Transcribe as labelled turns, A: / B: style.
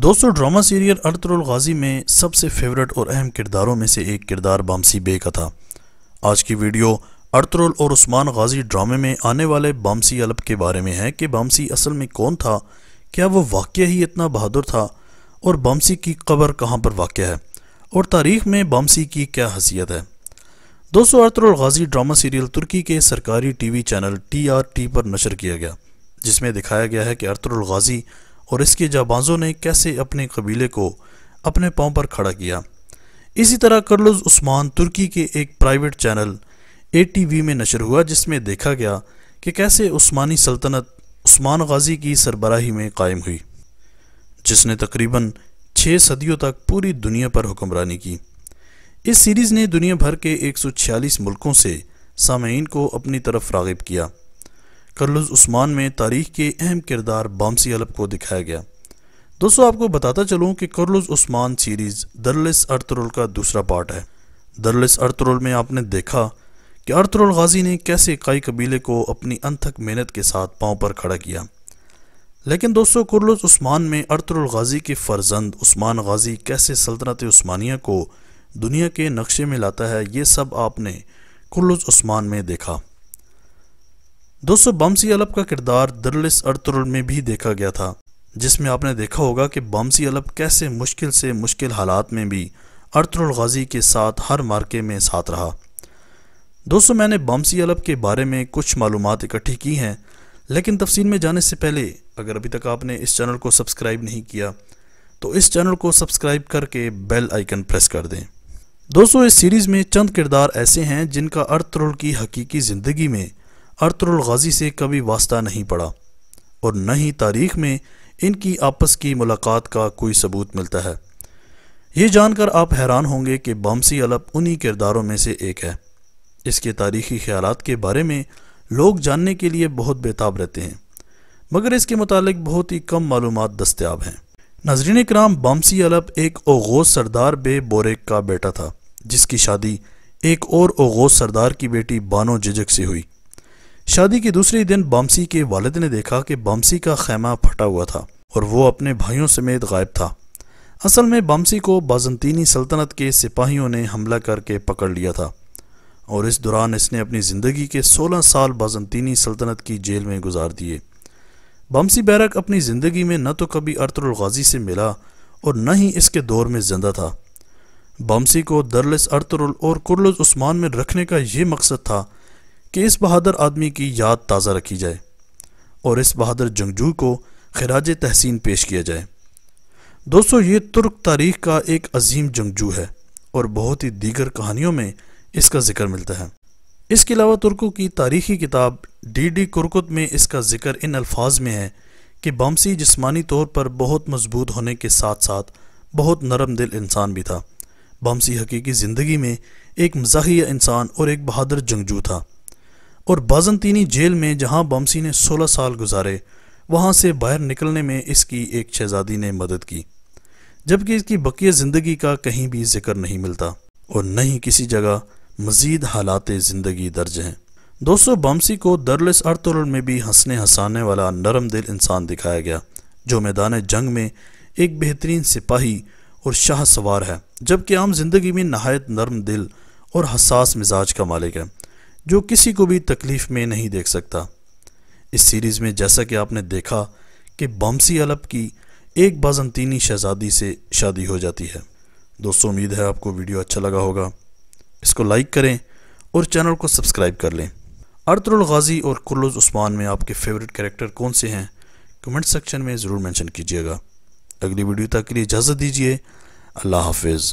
A: दोस्तों drama serial अर्तरुल गाजी में सबसे फेवरेट और अहम किरदारों में से एक किरदार बामसी बे का था आज की वीडियो अर्तरुल और उस्मान गाजी ड्रामे में आने वाले बामसी अलब के बारे में है कि बामसी असल में कौन था क्या वो वाक्य ही इतना बहादुर था और बामसी की कबर कहाँ पर वाक़ है और तारीख में बामसी की क्या हसीियत है दोस्तों अर्तरुल गाजी ड्रामा सीरियल तुर्की के सरकारी T V channel T R T पर नशर किया गया जिसमें दिखाया गया है कि अर्तरुल गाजी और इसके जाबाजों ने कैसे अपने कबीले को अपने पाँव पर खड़ा किया इसी तरह करलुज उस्मान तुर्की के एक प्राइवेट चैनल ए में नशर हुआ जिसमें देखा गया कि कैसे उस्मानी सल्तनत उस्मान गाजी की सरबराही में कायम हुई जिसने तकरीबन छः सदियों तक पूरी दुनिया पर हुक्मरानी की इस सीरीज़ ने दुनिया भर के 146 मुल्कों से सामीन को अपनी तरफ रागब किया कर्लुस उस्मान में तारीख के अहम किरदार बामसी अलब को दिखाया गया दोस्तों आपको बताता चलूँ कि करलुज़ उस्मान सीरीज़ दरलिस अर्तरुल का दूसरा पार्ट है दरलिस अर्तरुल में आपने देखा कि अर्तरुल गाजी ने कैसे कई कबीले को अपनी अनथक मेहनत के साथ पाँव पर खड़ा किया लेकिन दोस्तों कुरलुस उस्मान में अर्तरुल गाजी के फर्जंद उस्मान गाजी कैसे सल्तनत उस्मानिया को दुनिया के नक्शे में लाता है ये सब आपने कुरलुस उस्मान में देखा दोस्तों बमसी अलब का किरदार दरलिस अर्तरुल में भी देखा गया था जिसमें आपने देखा होगा कि बमसी अलब कैसे मुश्किल से मुश्किल हालात में भी अर्तुल गाजी के साथ हर मार्के में साथ रहा दोस्तों मैंने बमसी अलब के बारे में कुछ मालूम इकट्ठी की हैं लेकिन तफसील में जाने से पहले अगर अभी तक आपने इस चैनल को सब्सक्राइब नहीं किया तो इस चैनल को सब्सक्राइब करके बेल आइकन प्रेस कर दें दोस्तों इस सीरीज़ में चंद किरदार ऐसे हैं जिनका अर्तुल की हकीकी ज़िंदगी में गाजी से कभी वास्ता नहीं पड़ा और न ही तारीख में इनकी आपस की मुलाकात का कोई सबूत मिलता है ये जानकर आप हैरान होंगे कि बामसी अलप उन्हीं किरदारों में से एक है इसके तारीखी ख्याल के बारे में लोग जानने के लिए बहुत बेताब रहते हैं मगर इसके मतलब बहुत ही कम मालूम दस्तियाब हैं नजरिन कराम बामसी अलप एक ओगोज सरदार बे बोरेक का बेटा था जिसकी शादी एक और ओगोज सरदार की बेटी बानो जिजक से हुई शादी के दूसरे दिन बामसी के वालद ने देखा कि बामसी का खैमा फटा हुआ था और वो अपने भाइयों समेत गायब था असल में बामसी को बाजंतीनी सल्तनत के सिपाहियों ने हमला करके पकड़ लिया था और इस दौरान इसने अपनी ज़िंदगी के 16 साल बाजंतीनी सल्तनत की जेल में गुजार दिए बामसी बैरक अपनी ज़िंदगी में न तो कभी अरतुल गाजी से मिला और न ही इसके दौर में जिंदा था बामसी को दरलस अरतुल और कुरलस उस्मान में रखने का ये मकसद था कि इस बहादुर आदमी की याद ताज़ा रखी जाए और इस बहादुर जंगजू को खराज तहसीन पेश किया जाए दोस्तों ये तुर्क तारीख का एक अजीम जंगजू है और बहुत ही दीगर कहानियों में इसका जिक्र मिलता है इसके अलावा तुर्कों की तारीखी किताब डी डी कुरकुत में इसका जिक्र इन अल्फाज में है कि बामसी जिस्मानी तौर पर बहुत मजबूत होने के साथ साथ बहुत नरम दिल इंसान भी था बामसी हकीकी ज़िंदगी में एक मजाहिया इंसान और एक बहादुर जंगजू था और बाजनतीनी जेल में जहां बमसी ने 16 साल गुजारे वहां से बाहर निकलने में इसकी एक शहजादी ने मदद की जबकि इसकी बकिया ज़िंदगी का कहीं भी जिक्र नहीं मिलता और न ही किसी जगह मज़ीद हालात ज़िंदगी दर्ज हैं दोस्तों बमसी को दरलस अर्तुल में भी हंसने हंसाने वाला नरम दिल इंसान दिखाया गया जो मैदान जंग में एक बेहतरीन सिपाही और शाह सवार है जबकि आम जिंदगी में नहायत नरम दिल और हसास मिजाज का मालिक है जो किसी को भी तकलीफ़ में नहीं देख सकता इस सीरीज़ में जैसा कि आपने देखा कि बमसी अलब की एक बाज़ंतीनी शहज़ादी से शादी हो जाती है दोस्तों उम्मीद है आपको वीडियो अच्छा लगा होगा इसको लाइक करें और चैनल को सब्सक्राइब कर लें अर्तुल गाजी और कुल्लुज़ उस्मान में आपके फेवरेट कैरेक्टर कौन से हैं कमेंट सेक्शन में ज़रूर मेंशन कीजिएगा अगली वीडियो तक के लिए इजाज़त दीजिए अल्लाह हाफिज़